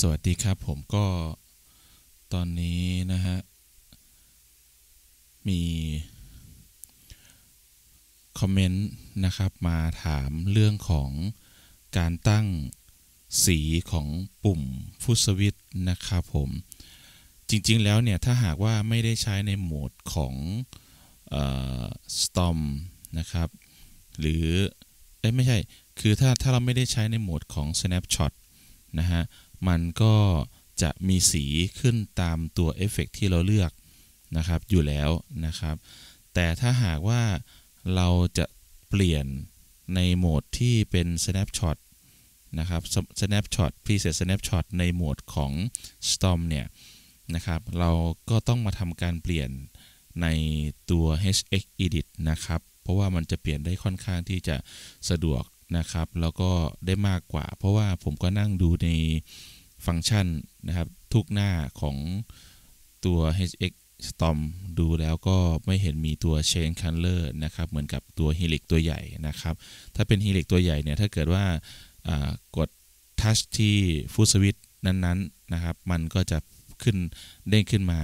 สวัสดีครับผมก็ตอนนี้นะฮะ มี คอมเมนต์นะครับมาถามเรื่องของการตั้งสีของปุ่มฟุตสวิตนะครับผม จริงๆแล้วเนี่ย ถ้าหากว่าไม่ได้ใช้ในโหมดของสตอมนะครับหรือไม่ใช่คือถ้าถ้า เราไม่ได้ใช้ในโหมดของ snapshot นะฮะมันก็จะมีสีขึ้นตามตัวเอฟเฟกที่เราเลือกนะครับอยู่แล้วนะครับ แต่ถ้าหากว่าเราจะเปลี่ยนในโหมดที่เป็น snapshot นะครับ snapshot preset snapshot ในโหมดของ storm เนี่ยนะครับเราก็ต้องมาทำการเปลี่ยนในตัว hx edit นะครับเพราะว่ามันจะเปลี่ยนได้ค่อนข้างที่จะสะดวกนะครับแล้วก็ได้มากกว่าเพราะว่าผมก็นั่งดูในฟังก์ชันนะครับ ทุกหน้าของตัว HX Storm ดูแล้วก็ไม่เห็นมีตัว c h a i n Color นะครับเหมือนกับตัว Helix ตัวใหญ่นะครับ ถ้าเป็น Helix ตัวใหญ่เนี่ยถ้าเกิดว่ากด Touch ที่ฟูสวิตนั้นๆนะครับมันก็จะขึ้นเด้งขึ้นมา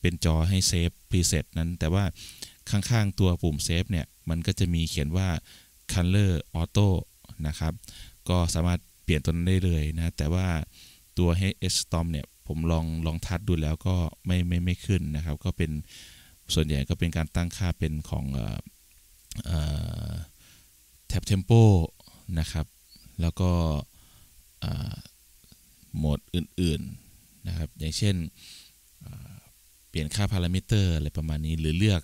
เป็นจอให้เซฟพรีเซตนั้น แต่ว่าข้างๆตัวปุ่มเซฟเนี่ยมันก็จะมีเขียนว่า Color Auto นะครับ ก็สามารถเปลี่ยนตัวนั้นได้เลยนะ แต่ว่าตัว H Storm เนี่ย ผมลองลองทัดดูแล้วก็ไม่ไม่ไม่ขึ้นนะครับ ก็เป็นส่วนใหญ่ก็เป็นการตั้งค่าเป็นของแท็บเทมโปนะครับ แล้วก็โหมดอื่นๆนะครับ อย่างเช่นเปลี่ยนค่าพารามิเตอร์อะไรประมาณนี้ หรือเลือก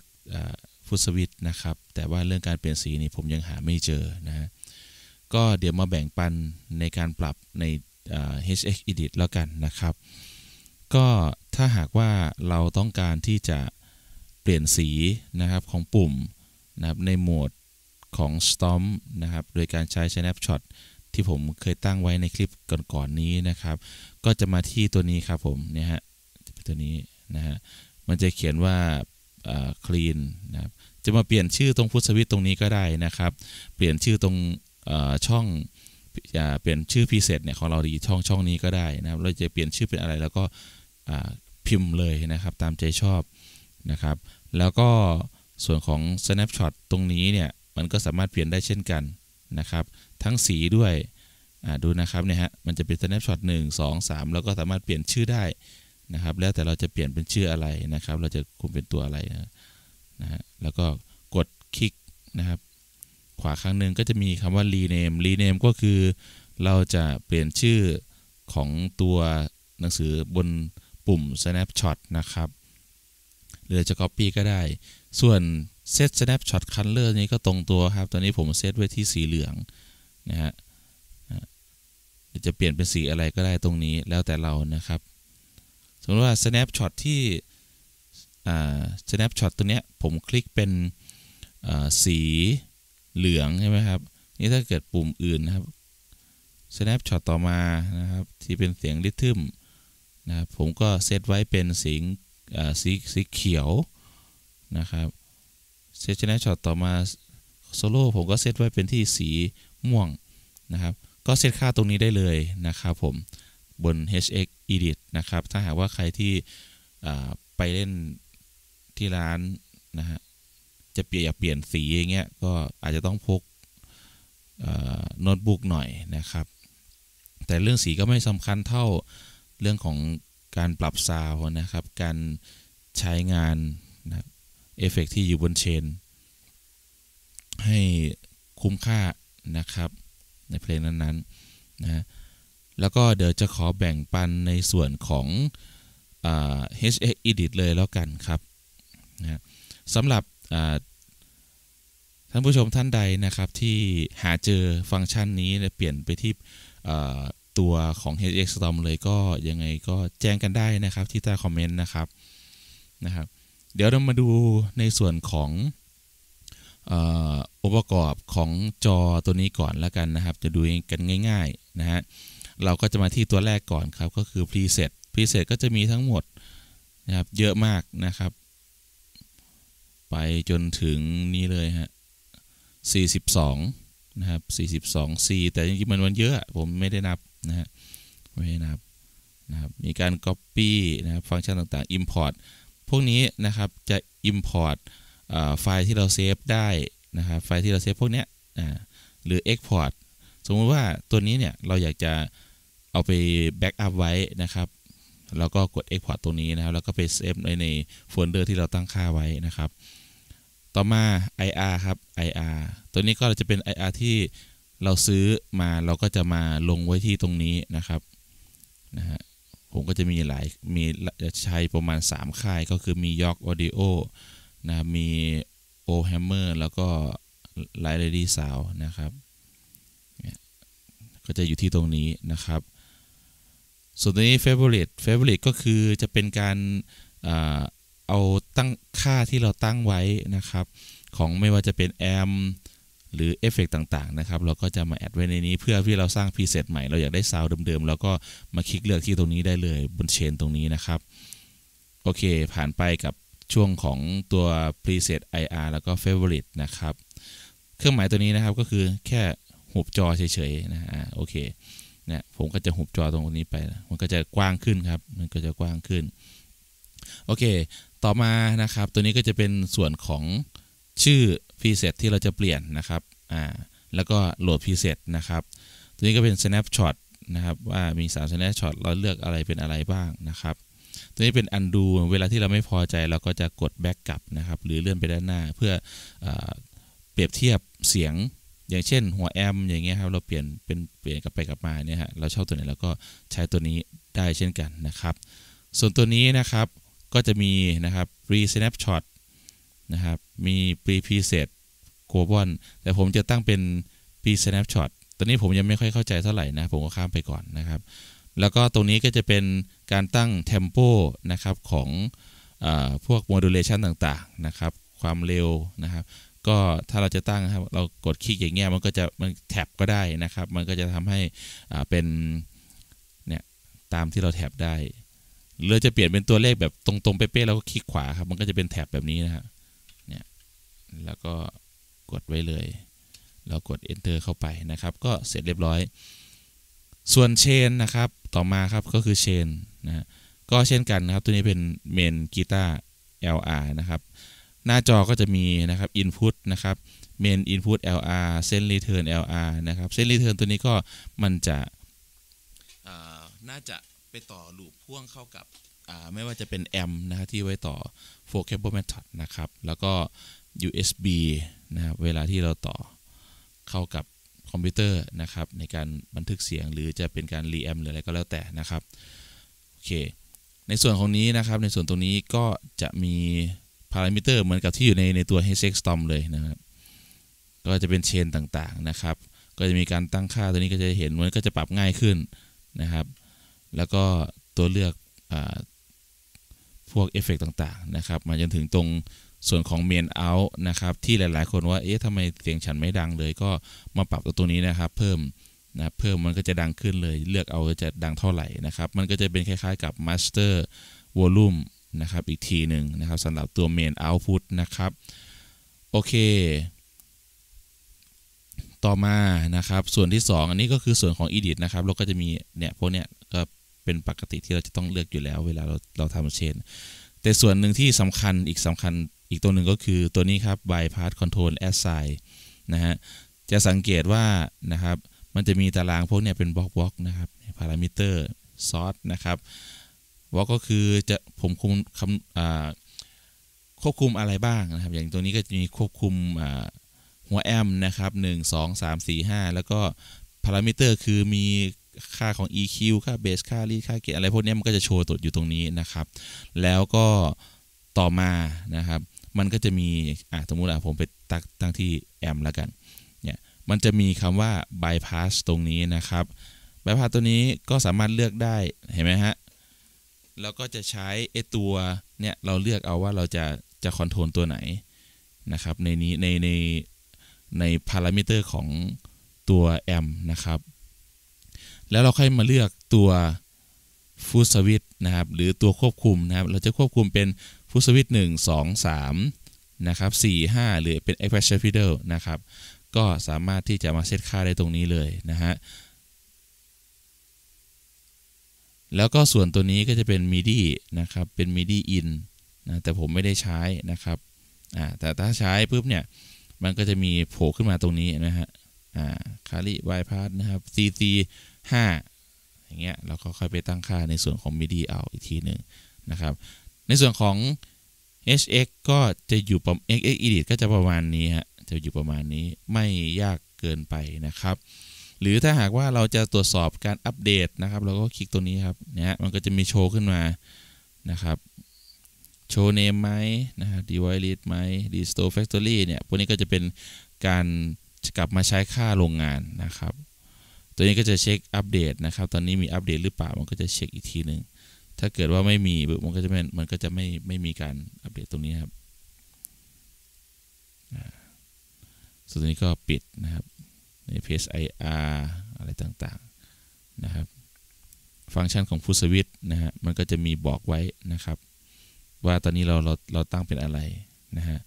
ฟุตสวิตนะครับ แต่ว่าเรื่องการเปลี่ยนสีนี่ผมยังหาไม่เจอนะก็เดี๋ยวมาแบ่งปันในการปรับใน HX Edit แล้วกันนะครับ ก็ถ้าหากว่าเราต้องการที่จะเปลี่ยนสีนะครับของปุ่มนะครับในโหมดของ Storm นะครับโดยการใช้ Snapshot ที่ผมเคยตั้งไว้ในคลิปก่อน ๆนนี้นะครับ ก็จะมาที่ตัวนี้ครับผมเนี่ยฮะตัวนี้นะฮะมันจะเขียนว่า clean นะครับจะมาเปลี่ยนชื่อตรงพุทธสวิตตรงนี้ก็ได้นะครับ เปลี่ยนชื่อตรงช่องเปลี่ยนชื่อพีเศษเนี่ยของเราดีช่องช่องนี้ก็ได้นะครับ เราจะเปลี่ยนชื่อเป็นอะไรแล้วก็พิมพ์เลยนะครับตามใจชอบนะครับ แล้วก็ส่วนของ snapshot ตรงนี้เนี่ยมันก็สามารถเปลี่ยนได้เช่นกันนะครับ ทั้งสีด้วยดูนะครับเนี่ยฮะมันจะเป็น snapshot 1 2 3 แล้วก็สามารถเปลี่ยนชื่อได้นะครับ แล้วแต่เราจะเปลี่ยนเป็นชื่ออะไรนะครับ เราจะคุมเป็นตัวอะไรนะฮะแล้วก็กดคลิกนะครับขวาข้างหนึ่งก็จะมีคำว่า rename rename ก็คือเราจะเปลี่ยนชื่อของตัวหนังสือบนปุ่ม snapshot นะครับ หรือจะ copy ก็ได้ ส่วน set snapshot color นี้ก็ตรงตัวครับตอนนี้ผมเซตไว้ที่สีเหลืองนะฮะจะเปลี่ยนเป็นสีอะไรก็ได้ตรงนี้แล้วแต่เรานะครับ สมมติว่า snapshot ที่ snapshot ตัวเนี้ยผมคลิกเป็นสีเหลืองใช่ไหมครับนี่ถ้าเกิดปุ่มอื่นนะครับ snapshot ต่อมานะครับที่เป็นเสียงริทึมนะครับ ผมก็เซตไว้เป็นสีสีสีเขียวนะครับเซต snapshot ต่อมาโซโล่ผมก็เซตไว้เป็นที่สีม่วงนะครับ ก็เซตค่าตรงนี้ได้เลยนะครับ ผมบน hx edit นะครับ ถ้าหากว่าใครที่ไปเล่นที่ร้านนะฮะจะเปลี่ยนเปลี่ยนสีอย่างเงี้ยก็อาจจะต้องพกโน้ตบุ๊กหน่อยนะครับ แต่เรื่องสีก็ไม่สำคัญเท่าเรื่องของการปรับซาวนะครับ การใช้งานนะเอฟเฟกที่อยู่บนเชน ให้คุ้มค่านะครับ ในเพลงนั้นๆนะแล้วก็เดี๋ยวจะขอแบ่งปันในส่วนของอ HX Edit เลยแล้วกันครับนะสำหรับท่านผู้ชมท่านใดนะครับที่หาเจอฟังก์ชันนี้เปลี่ยนไปที่ตัวของ HX Storm เลยก็ยังไงก็แจ้งกันได้นะครับที่ใต้คอมเมนต์นะครับนะครับ เดี๋ยวเรามาดูในส่วนขององค์ประกอบของจอตัวนี้ก่อนแล้วกันนะครับ จะดูกันง่ายๆนะฮะเราก็จะมาที่ตัวแรกก่อนครับก็คือ preset preset ก็จะมีทั้งหมดนะครับเยอะมากนะครับ ไปจนถึงนี้เลยฮะ42นะครับ42 4แต่จริงๆมันมันเยอะ ผมไม่ได้นับนะฮะไม่ได้นับนะครับมีการ Copy นะครับฟังก์ชันต่างๆ Import พวกนี้นะครับจะ Import ไฟล์ที่เราเซฟได้นะครับไฟล์ที่เราเซฟพวกนี้หรือ Export สมมุติว่าตัวนี้เนี่ยเราอยากจะเอาไปแบ็กอัพไว้นะครับแล้วก็กด Export ตรงนี้นะครับแล้วก็ไปเซฟในในโฟลเดอร์ที่เราตั้งค่าไว้นะครับต่อมา IR ครับ IR ตัวนี้ก็จะเป็น IR ที่เราซื้อมาเราก็จะมาลงไว้ที่ตรงนี้นะครับนะฮะผมก็จะมีหลายมีใช้ประมาณ3ค่าย ก็คือมียอกออดิโอนะมีโอแฮมเมอร์แล้วก็ไลท์เลดี้ซาวนะครับก็จะอยู่ที่ตรงนี้นะครับ ส่วนตัวนี้ Favorite Favorite ก็คือจะเป็นการเอาตั้งค่าที่เราตั้งไว้นะครับ ของไม่ว่าจะเป็นแอมหรือเอฟเฟกต่างๆนะครับเราก็จะมาแอดไว้ในนี้เพื่อที่เราสร้างพรีเซตใหม่ เราอยากได้ซาวด์เดิมๆเราก็มาคลิกเลือกที่ตรงนี้ได้เลย บนเชนตรงนี้นะครับโอเค ผ่านไปกับช่วงของตัวพรีเซต IR แล้วก็ favorite นะครับ เครื่องหมายตัวนี้นะครับก็คือแค่หุบจอเฉยๆนะฮะโอเคเนะผมก็จะหุบจอตรงนี้ไปมันก็จะกว้างขึ้นครับมันก็จะกว้างขึ้นโอเค ต่อมานะครับ ตัวนี้ก็จะเป็นส่วนของชื่อ preset ที่เราจะเปลี่ยนนะครับ อ่า แล้วก็โหลด preset นะครับ ตัวนี้ก็เป็น snapshot นะครับ ว่ามี3 snapshot เราเลือกอะไรเป็นอะไรบ้างนะครับ ตัวนี้เป็น undo เวลาที่เราไม่พอใจเราก็จะกด back กลับนะครับ หรือเลื่อนไปด้านหน้า เพื่ออเปรียบเทียบเสียง อย่างเช่น หัวแอมอย่างเงี้ยครับเราเปลี่ยนเป็นเปลี่ยนกลับไปกลับมาเนี่ยฮะ เราเช่าตัวไหนเราก็ใช้ตัวนี้ได้เช่นกันนะครับ ส่วนตัวนี้นะครับก็จะมีนะครับ pre snapshot นะครับ มี pre preset c l o b o n แต่ผมจะตั้งเป็น pre snapshot ตอนนี้ผมยังไม่ค่อยเข้าใจเท่าไหร่นะ ผมก็ข้ามไปก่อนนะครับ แล้วก็ตรงนี้ก็จะเป็นการตั้ง tempo นะครับของอพวก modulation ต่างๆ นะครับ ความเร็วนะครับ ก็ถ้าเราจะตั้งนะครับเรากดคลิกอย่างเงี้ย มันก็จะมันแท็บก็ได้นะครับ มันก็จะทำให้เป็นเนี่ยตามที่เราแท็บได้หรือจะเปลี่ยนเป็นตัวเลขแบบตรงๆเป๊ะๆแล้วก็คลิกขวาครับมันก็จะเป็นแถบแบบนี้นะฮะเนี่ยแล้วก็กดไว้เลยเรากด enter เข้าไปนะครับ ก็เสร็จเรียบร้อย ส่วนเชนนะครับต่อมาครับก็คือเชนนะก็เช่นกันนะครับตัวนี้เป็นเมนกีตาร์ LR นะครับ หน้าจอก็จะมีนะครับ input นะครับ main input LR เส้น return LR นะครับเส้น return ตัวนี้ก็มันจะน่าจะไปต่อลูปพ่วงเข้ากับไม่ว่าจะเป็น แอมนะที่ไว้ต่อ for cable method นะครับ แล้วก็ USB นะครับ เวลาที่เราต่อเข้ากับคอมพิวเตอร์นะครับ ในการบันทึกเสียง หรือจะเป็นการรีแอมหรืออะไรก็แล้วแต่นะครับ โอเค ในส่วนของนี้นะครับในส่วนตรงนี้ก็จะมี พารามิเตอร์เหมือนกับที่อยู่ในในตัว h s x t o m เลยนะครับ ก็จะเป็นเชนต่างๆนะครับ ก็จะมีการตั้งค่าตัวนี้ก็จะเห็นมันก็จะปรับง่ายขึ้นนะครับแล้วก็ตัวเลือกอพวกเอฟเฟกต่างๆนะครับ มาจนถึงตรงส่วนของเมนเอาท์นะครับที่หลายๆคนว่าเอ๊ะทำไมเสียงฉันไม่ดังเลย ก็มาปรับตัวตรงนี้นะครับ เพิ่มนะเพิ่มมันก็จะดังขึ้นเลย เลือกเอาจะดังเท่าไหร่นะครับ มันก็จะเป็นคล้ายๆกับ Master Volume นะครับอีกทีหนึ่งนะครับสำหรับตัว Main Output นะครับโอเค ต่อมานะครับส่วนที่ 2 อันนี้ก็คือส่วนของ Edit นะครับเราก็จะมีเนี่ยพวกเนี้ยก็เป็นปกติที่เราจะต้องเลือกอยู่แล้วเวลาเราเราทำเชนแต่ส่วนหนึ่งที่สำคัญอีกสำคัญอีกตัวหนึ่งก็คือตัวนี้ครับ bypass control assign นะฮะจะสังเกตว่านะครับมันจะมีตารางพวกเนี้ยเป็นบล็อกบล็อกนะครับพารามิเตอร์ซอสนะครับบล็อกก็คือจะผมคุมคำควบคุมอะไรบ้างนะครับอย่างตัวนี้ก็จะมีควบคุมหัวแอมนะครับ 1 2 3 4 5แล้วก็พารามิเตอร์คือมีค่าของ EQ ค่าเบส ค่ารีดค่าเกี์อะไรพวกนี้มันก็จะโชว์ตดอยู่ตรงนี้นะครับ แล้วก็ต่อมานะครับ มันก็จะมีอ่ะสมมติอ่ะผมไปตั้งตั้งที่แอมแล้วกัน เนี่ย มันจะมีคำว่า bypass ตรงนี้นะครับ bypass ตัวนี้ก็สามารถเลือกได้ เห็นไหมฮะ แล้วก็จะใช้ไอตัว เนี่ย เราเลือกเอาว่าเราจะจะคอนโทรลตัวไหนนะครับ ในนี้ในในในพารามิเตอร์ของตัว m นะครับแล้วเราค่อยมาเลือกตัวฟูสวิตนะครับ หรือตัวควบคุมนะครับเราจะควบคุมเป็นฟูสวิตหนึ่งสองสามนะครับสี่ห้าหรือเป็นเอ็์เพรสชั่นฟิเดลนะครับก็สามารถที่จะมาเซตค่าได้ตรงนี้เลยนะฮะแล้วก็ส่วนตัวนี้ก็จะเป็น MIDI นะครับเป็น MIDI in นะแต่ผมไม่ได้ใช้นะครับ แต่ถ้าใช้ปุ๊บเนี่ยมันก็จะมีโผล่ขึ้นมาตรงนี้นะฮะคาลิบายพาสนะครับ cc 5อย่างเงี้ยเราก็ค่อยไปตั้งค่าในส่วนของ midi เอาอีกทีหนึ่งนะครับในส่วนของ hx ก็จะอยู่ประมาณ h x edit ก็จะประมาณนี้ฮะจะอยู่ประมาณนี้ไม่ยากเกินไปนะครับ หรือถ้าหากว่าเราจะตรวจสอบการอัปเดตนะครับ เราก็คลิกตัวนี้ครับเนี่ยมันก็จะมีโชว์ขึ้นมานะครับโชว์เนมไหมนะฮะ device list ไหม restore factory เนี่ย พวกนี้ก็จะเป็นการกลับมาใช้ค่าโรงงานนะครับ ตัวนี้ก็จะเช็คอัปเดตนะครับ ตอนนี้มีอัปเดตหรือเปล่า มันก็จะเช็คอีกทีหนึ่งถ้าเกิดว่าไม่มี มันก็จะไม่ มันก็จะไม่ไม่มีการอัปเดตตรงนี้ครับส่วนนี้ก็ปิดนะครับ ในเพจ IR อะไรต่างๆนะครับ ฟังก์ชันของฟูสวิตนะฮะ มันก็จะมีบอกไว้นะครับ ว่าตอนนี้เราเราเราตั้งเป็นอะไรนะฮะ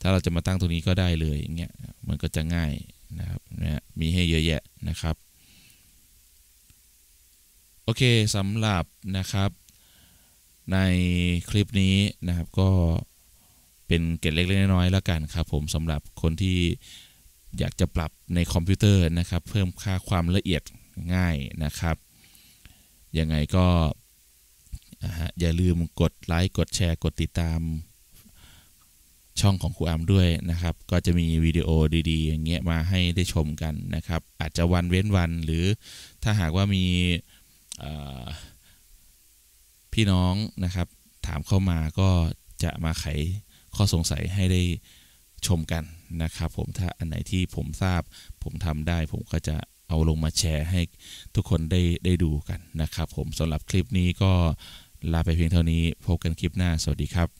ถ้าเราจะมาตั้งตรงนี้ก็ได้เลยอย่างเงี้ยมันก็จะง่ายนะครับนะมีให้เยอะแยะนะครับ โอเคสำหรับนะครับ ในคลิปนี้นะครับก็เป็นเกร็ดเล็กๆน้อยๆแล้วกันครับ ผมสำหรับคนที่อยากจะปรับในคอมพิวเตอร์นะครับ เพิ่มค่าความละเอียดง่ายนะครับยังไงก็อย่าลืมกดไลค์กดแชร์กดติดตามช่องของครูอัมด้วยนะครับ ก็จะมีวิดีโอดี ๆ อย่างเงี้ยมาให้ได้ชมกันนะครับ อาจจะวันเว้นวันหรือถ้าหากว่ามีพี่น้องนะครับ ถามเข้ามาก็จะมาไขข้อสงสัยให้ได้ชมกันนะครับผมถ้าอันไหนที่ผมทราบผมทำได้ผมก็จะเอาลงมาแชร์ให้ทุกคนได้ได้ดูกันนะครับ ผมสำหรับคลิปนี้ก็ลาไปเพียงเท่านี้พบกันคลิปหน้าสวัสดีครับ